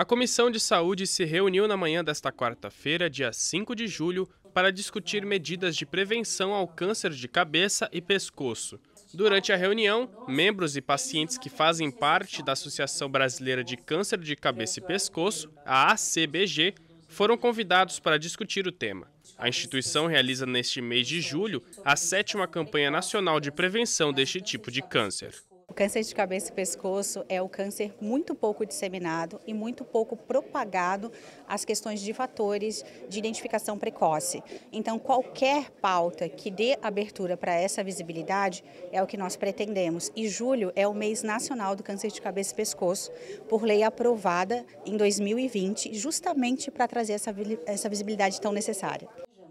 A Comissão de Saúde se reuniu na manhã desta quarta-feira, dia 5 de julho, para discutir medidas de prevenção ao câncer de cabeça e pescoço. Durante a reunião, membros e pacientes que fazem parte da Associação Brasileira de Câncer de Cabeça e Pescoço, a ACBG, foram convidados para discutir o tema. A instituição realiza neste mês de julho a sétima campanha nacional de prevenção deste tipo de câncer. O câncer de cabeça e pescoço é o câncer muito pouco disseminado e muito pouco propagado às questões de fatores de identificação precoce. Então, qualquer pauta que dê abertura para essa visibilidade é o que nós pretendemos. E julho é o mês nacional do câncer de cabeça e pescoço, por lei aprovada em 2020, justamente para trazer essa, essa visibilidade tão necessária.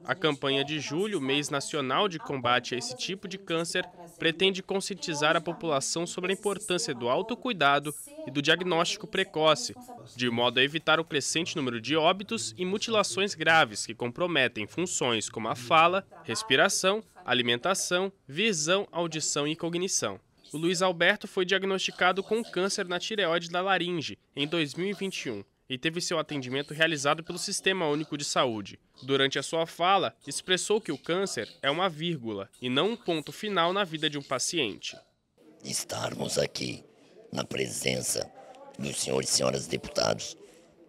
A campanha de julho, mês nacional de combate a esse tipo de câncer, pretende conscientizar a população sobre a importância do autocuidado e do diagnóstico precoce, de modo a evitar o crescente número de óbitos e mutilações graves que comprometem funções como a fala, respiração, alimentação, visão, audição e cognição. O Luiz Alberto foi diagnosticado com câncer na tireoide da laringe em 2021 e teve seu atendimento realizado pelo Sistema Único de Saúde. Durante a sua fala, expressou que o câncer é uma vírgula e não um ponto final na vida de um paciente. Estarmos aqui na presença dos senhores e senhoras deputados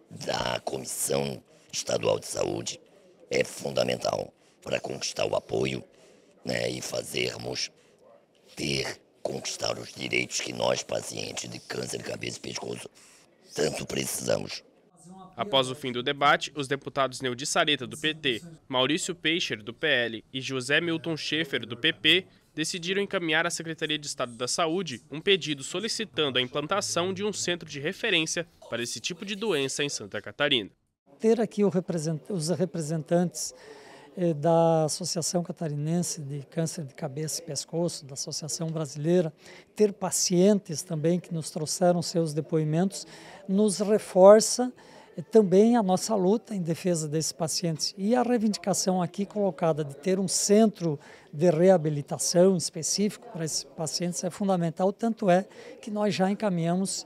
da Comissão Estadual de Saúde é fundamental para conquistar o apoio né, e fazermos ter, conquistar os direitos que nós, pacientes de câncer de cabeça e pescoço, tanto precisamos. Após o fim do debate, os deputados Neudi Sareta, do PT, Maurício Peixer, do PL e José Milton Schaefer, do PP, decidiram encaminhar à Secretaria de Estado da Saúde um pedido solicitando a implantação de um centro de referência para esse tipo de doença em Santa Catarina. Ter aqui os representantes eh, da Associação Catarinense de Câncer de Cabeça e Pescoço, da Associação Brasileira, ter pacientes também que nos trouxeram seus depoimentos, nos reforça é também a nossa luta em defesa desses pacientes e a reivindicação aqui colocada de ter um centro de reabilitação específico para esses pacientes é fundamental, tanto é que nós já encaminhamos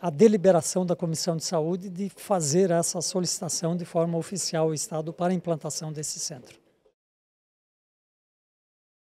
a deliberação da Comissão de Saúde de fazer essa solicitação de forma oficial ao Estado para a implantação desse centro.